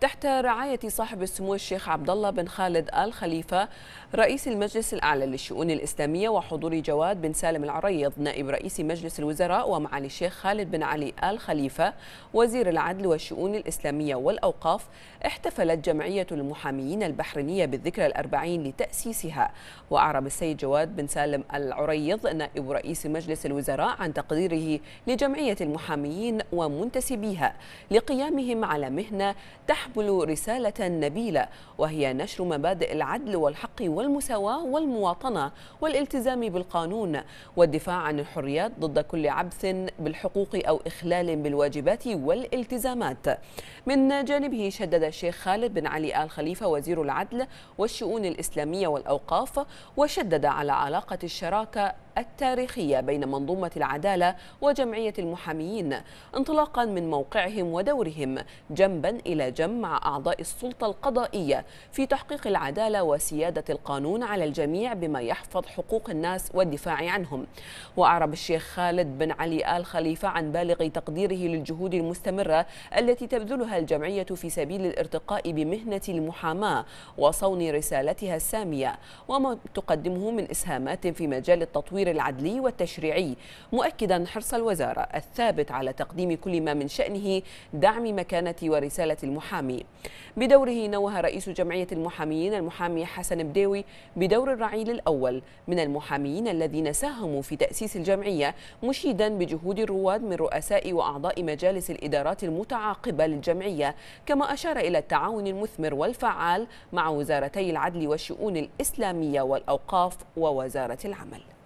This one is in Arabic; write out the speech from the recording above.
تحت رعاية صاحب السمو الشيخ عبد الله بن خالد آل خليفة رئيس المجلس الأعلى للشؤون الإسلامية وحضور جواد بن سالم العريض نائب رئيس مجلس الوزراء ومعالي الشيخ خالد بن علي آل خليفة وزير العدل والشؤون الإسلامية والأوقاف احتفلت جمعية المحاميين البحرينية بالذكرى الأربعين لتأسيسها وأعرب السيد جواد بن سالم العريض نائب رئيس مجلس الوزراء عن تقديره لجمعية المحاميين ومنتسبيها لقيامهم على مهنة تحمل يحمل رسالة نبيلة وهي نشر مبادئ العدل والحق والمساواة والمواطنة والالتزام بالقانون والدفاع عن الحريات ضد كل عبث بالحقوق أو إخلال بالواجبات والالتزامات من جانبه شدد الشيخ خالد بن علي آل خليفة وزير العدل والشؤون الإسلامية والأوقاف وشدد على علاقة الشراكة التاريخية بين منظومة العدالة وجمعية المحاميين انطلاقا من موقعهم ودورهم جنبا إلى جنب مع أعضاء السلطة القضائية في تحقيق العدالة وسيادة القانون على الجميع بما يحفظ حقوق الناس والدفاع عنهم وأعرب الشيخ خالد بن علي آل خليفة عن بالغ تقديره للجهود المستمرة التي تبذلها الجمعية في سبيل الارتقاء بمهنة المحاماة وصون رسالتها السامية وما تقدمه من إسهامات في مجال التطوير التقرير العدلي والتشريعي مؤكدا حرص الوزارة الثابت على تقديم كل ما من شأنه دعم مكانة ورسالة المحامي بدوره نوه رئيس جمعية المحاميين المحامي حسن بداوي بدور الرعيل الأول من المحاميين الذين ساهموا في تأسيس الجمعية مشيدا بجهود الرواد من رؤساء وأعضاء مجالس الإدارات المتعاقبة للجمعية كما أشار إلى التعاون المثمر والفعال مع وزارتي العدل والشؤون الإسلامية والأوقاف ووزارة العمل